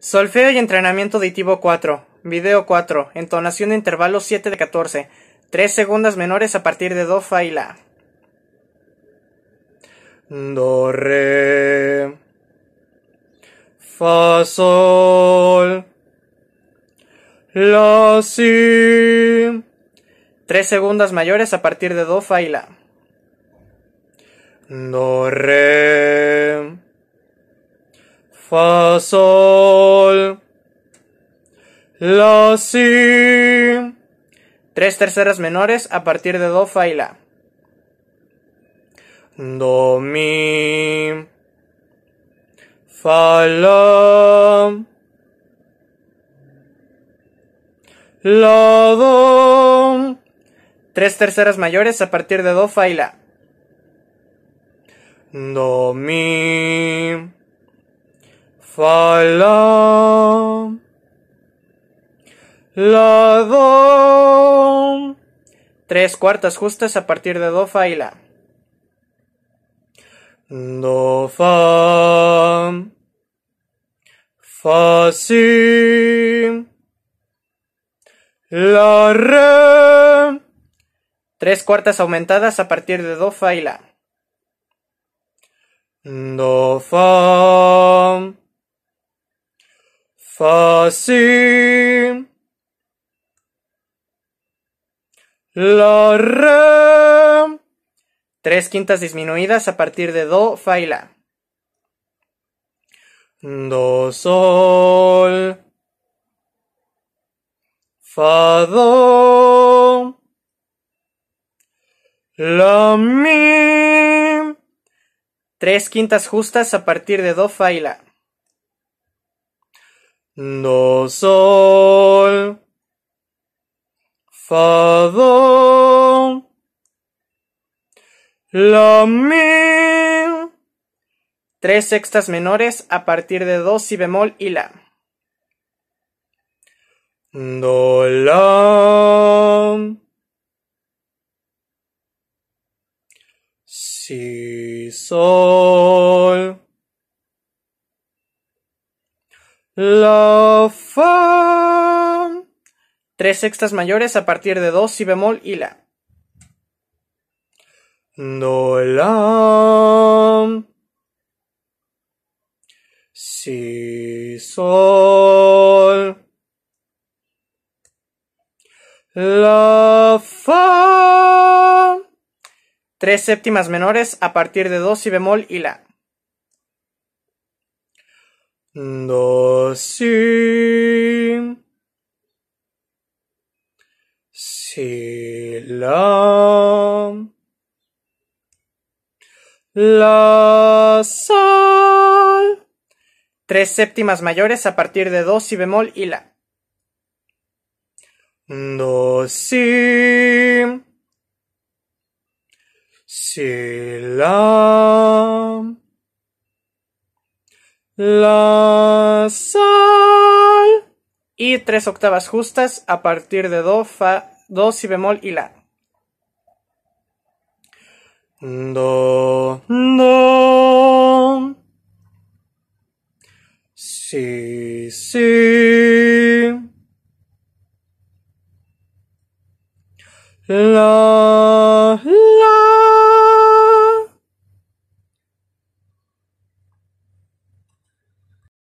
Solfeo y entrenamiento auditivo 4. Video 4. Entonación de intervalo 7 de 14. 3 segundas menores a partir de do, fa y la. Do, re. Fa, sol. La, si. 3 segundas mayores a partir de do, fa y la. Do, re fa, sol, la, si. Tres terceras menores a partir de do, fa y la. Do, mi, fa, la, la, do. Tres terceras mayores a partir de do, fa y la. Do, mi fa La do. Tres cuartas justas a partir de do fa y la. Do fa. Fa si. La re. Tres cuartas aumentadas a partir de do fa la. Do fa. Fa, si, La re. Tres quintas disminuidas a partir de do, fa y la. Do sol. Fa do. La mi. Tres quintas justas a partir de do, fa la do sol fa do la mi tres sextas menores a partir de do si bemol y la do la si sol La Fa. Tres sextas mayores a partir de dos, y bemol y la. Do La. Si Sol. La Fa. Tres séptimas menores a partir de dos, y bemol y la. Do si si la la sol tres séptimas mayores a partir de dos y bemol y la do si si la la sol. Y tres octavas justas a partir de do, fa, do, si bemol y la. Do, do. Si, si. La, la.